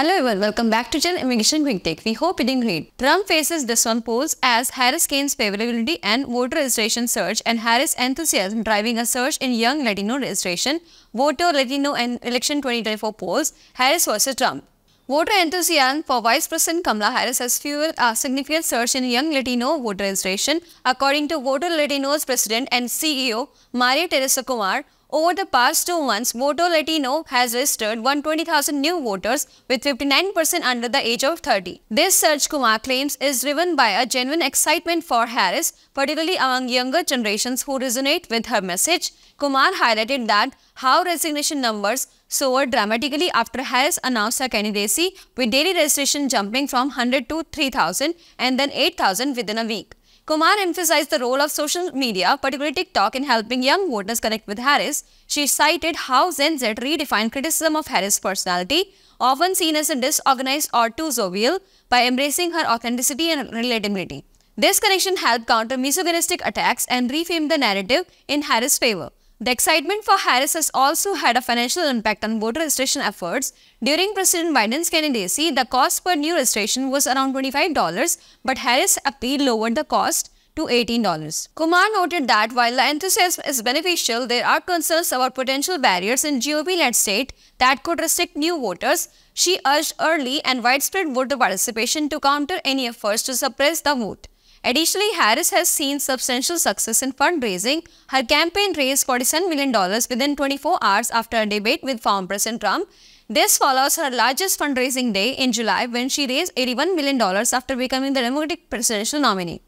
Hello everyone, welcome back to Gen Immigration Quick Take. We hope you didn't read. Trump faces this one polls as Harris gains favorability and voter registration surge and Harris enthusiasm driving a surge in young Latino registration, voter Latino and election 2024 polls, Harris versus Trump. Voter enthusiasm for Vice President Kamala Harris has fueled a significant surge in young Latino voter registration, according to Voter Latino's president and CEO Maria Teresa Kumar. Over the past two months, Voto Latino has registered 120,000 new voters, with 59% under the age of 30. This surge, Kumar claims, is driven by a genuine excitement for Harris, particularly among younger generations who resonate with her message. Kumar highlighted that how resignation numbers so dramatically after Harris announced her candidacy with daily registration jumping from 100 to 3000 and then 8000 within a week. Kumar emphasized the role of social media, particularly TikTok, in helping young voters connect with Harris. She cited how Zen Z redefined criticism of Harris' personality, often seen as a disorganized or too jovial, by embracing her authenticity and relatability. This connection helped counter misogynistic attacks and reframe the narrative in Harris' favor. The excitement for Harris has also had a financial impact on voter registration efforts. During President Biden's candidacy, the cost per new registration was around $25, but Harris' appeal lowered the cost to $18. Kumar noted that while the enthusiasm is beneficial, there are concerns about potential barriers in GOP-led state that could restrict new voters. She urged early and widespread voter participation to counter any efforts to suppress the vote. Additionally, Harris has seen substantial success in fundraising. Her campaign raised $47 million within 24 hours after a debate with former President Trump. This follows her largest fundraising day in July when she raised $81 million after becoming the Democratic presidential nominee.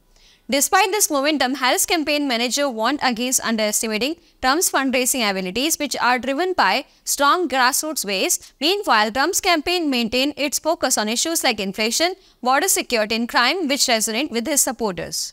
Despite this momentum, Harris campaign manager warned against underestimating Trump's fundraising abilities, which are driven by strong grassroots base. Meanwhile, Trump's campaign maintained its focus on issues like inflation, border security and crime, which resonate with his supporters.